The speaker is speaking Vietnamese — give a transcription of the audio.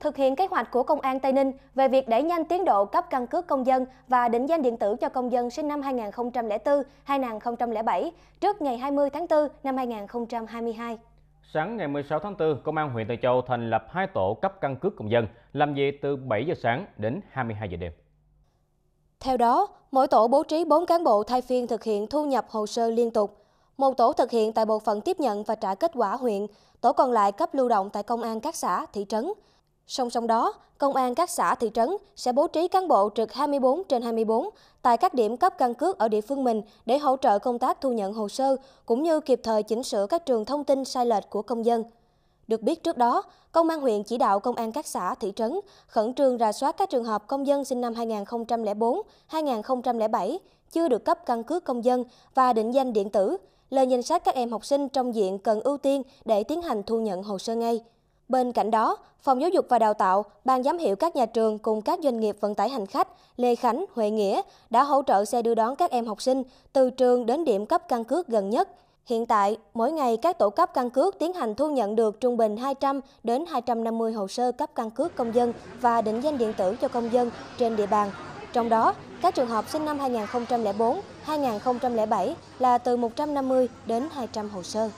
thực hiện kế hoạch của Công an Tây Ninh về việc đẩy nhanh tiến độ cấp căn cước công dân và định danh điện tử cho công dân sinh năm 2004-2007 trước ngày 20 tháng 4 năm 2022. Sáng ngày 16 tháng 4, Công an huyện Từ Châu thành lập hai tổ cấp căn cước công dân, làm việc từ 7 giờ sáng đến 22 giờ đêm. Theo đó, mỗi tổ bố trí 4 cán bộ thay phiên thực hiện thu nhập hồ sơ liên tục. Một tổ thực hiện tại bộ phận tiếp nhận và trả kết quả huyện, tổ còn lại cấp lưu động tại công an các xã, thị trấn. Song song đó, công an các xã thị trấn sẽ bố trí cán bộ trực 24 trên 24 tại các điểm cấp căn cước ở địa phương mình để hỗ trợ công tác thu nhận hồ sơ cũng như kịp thời chỉnh sửa các trường thông tin sai lệch của công dân. Được biết trước đó, Công an huyện chỉ đạo Công an các xã, thị trấn khẩn trương rà soát các trường hợp công dân sinh năm 2004, 2007 chưa được cấp căn cước công dân và định danh điện tử, lên danh sách các em học sinh trong diện cần ưu tiên để tiến hành thu nhận hồ sơ ngay. Bên cạnh đó, Phòng Giáo dục và Đào tạo, Ban giám hiệu các nhà trường cùng các doanh nghiệp vận tải hành khách Lê Khánh, Huệ Nghĩa đã hỗ trợ xe đưa đón các em học sinh từ trường đến điểm cấp căn cước gần nhất. Hiện tại, mỗi ngày các tổ cấp căn cước tiến hành thu nhận được trung bình 200 đến 250 hồ sơ cấp căn cước công dân và định danh điện tử cho công dân trên địa bàn. Trong đó, các trường hợp sinh năm 2004, 2007 là từ 150 đến 200 hồ sơ.